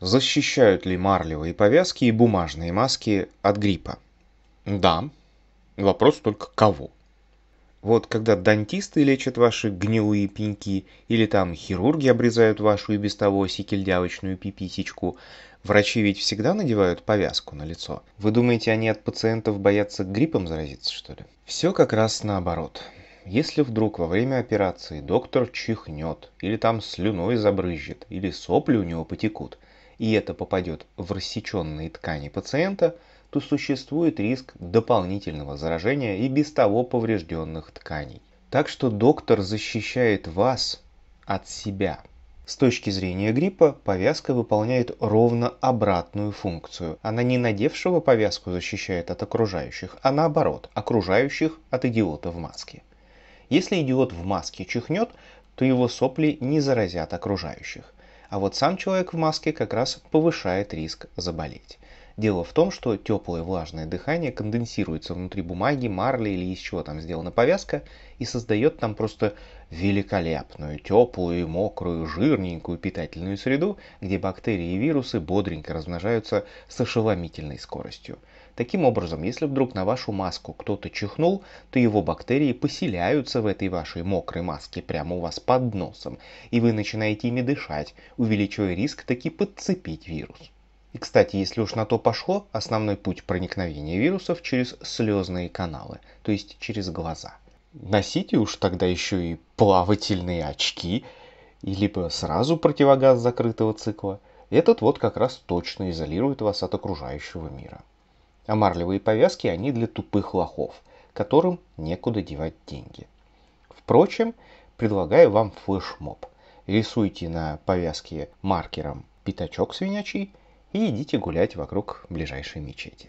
Защищают ли марлевые повязки и бумажные маски от гриппа? Да. Вопрос только кого? Вот когда дантисты лечат ваши гнилые пеньки, или там хирурги обрезают вашу и без того сикельдявочную пиписечку, врачи ведь всегда надевают повязку на лицо. Вы думаете, они от пациентов боятся гриппом заразиться, что ли? Все как раз наоборот. Если вдруг во время операции доктор чихнет, или там слюной забрызжет, или сопли у него потекут, и это попадет в рассеченные ткани пациента, то существует риск дополнительного заражения и без того поврежденных тканей. Так что доктор защищает вас от себя. С точки зрения гриппа повязка выполняет ровно обратную функцию. Она не надевшего повязку защищает от окружающих, а наоборот, окружающих от идиота в маске. Если идиот в маске чихнет, то его сопли не заразят окружающих. А вот сам человек в маске как раз повышает риск заболеть. Дело в том, что теплое влажное дыхание конденсируется внутри бумаги, марли или из чего там сделана повязка и создает там просто великолепную, теплую, мокрую, жирненькую питательную среду, где бактерии и вирусы бодренько размножаются с ошеломительной скоростью. Таким образом, если вдруг на вашу маску кто-то чихнул, то его бактерии поселяются в этой вашей мокрой маске прямо у вас под носом, и вы начинаете ими дышать, увеличивая риск таки подцепить вирус. И, кстати, если уж на то пошло, основной путь проникновения вирусов через слезные каналы, то есть через глаза. Носите уж тогда еще и плавательные очки, и либо сразу противогаз закрытого цикла. Этот вот как раз точно изолирует вас от окружающего мира. А марлевые повязки они для тупых лохов, которым некуда девать деньги. Впрочем, предлагаю вам флешмоб. Рисуйте на повязке маркером пятачок свинячий – и идите гулять вокруг ближайшей мечети.